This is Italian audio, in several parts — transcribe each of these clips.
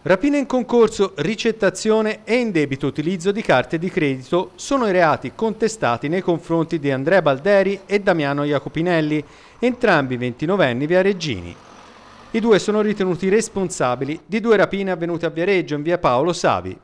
Rapina in concorso, ricettazione e indebito utilizzo di carte di credito sono i reati contestati nei confronti di Andrea Balderi e Damiano Jacopinelli, entrambi 29enni via Reggini. I due sono ritenuti responsabili di due rapine avvenute a Viareggio in via Paolo Savi.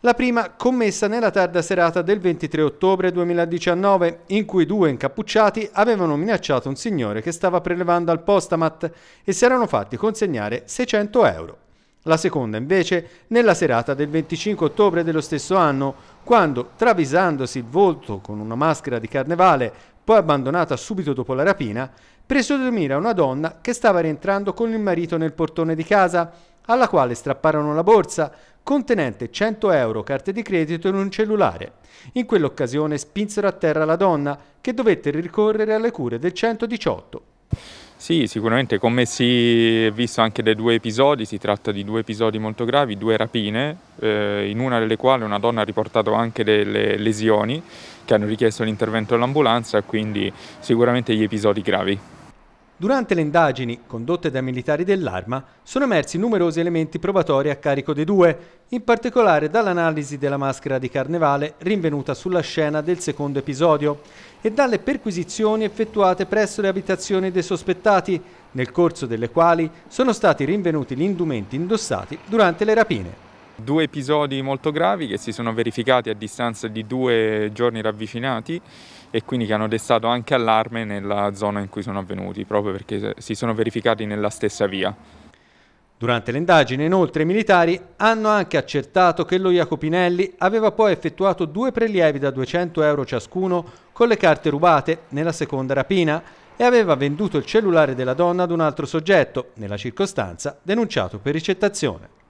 La prima commessa nella tarda serata del 23 ottobre 2019, in cui due incappucciati avevano minacciato un signore che stava prelevando al postamat e si erano fatti consegnare 600 euro. La seconda invece nella serata del 25 ottobre dello stesso anno, quando, travisandosi il volto con una maschera di carnevale, poi abbandonata subito dopo la rapina, prese di mira una donna che stava rientrando con il marito nel portone di casa, alla quale strapparono la borsa contenente 100 euro, carte di credito e un cellulare. In quell'occasione spinsero a terra la donna, che dovette ricorrere alle cure del 118. Sì, sicuramente come si è visto anche dai due episodi, si tratta di due episodi molto gravi, due rapine, eh, in una delle quali una donna ha riportato anche delle lesioni che hanno richiesto l'intervento dell'ambulanza, quindi sicuramente gli episodi gravi. Durante le indagini condotte dai militari dell'arma sono emersi numerosi elementi probatori a carico dei due, in particolare dall'analisi della maschera di carnevale rinvenuta sulla scena del secondo episodio e dalle perquisizioni effettuate presso le abitazioni dei sospettati, nel corso delle quali sono stati rinvenuti gli indumenti indossati durante le rapine due episodi molto gravi che si sono verificati a distanza di due giorni ravvicinati e quindi che hanno destato anche allarme nella zona in cui sono avvenuti, proprio perché si sono verificati nella stessa via. Durante l'indagine, inoltre, i militari hanno anche accertato che lo Jacopinelli aveva poi effettuato due prelievi da 200 euro ciascuno con le carte rubate nella seconda rapina e aveva venduto il cellulare della donna ad un altro soggetto, nella circostanza denunciato per ricettazione.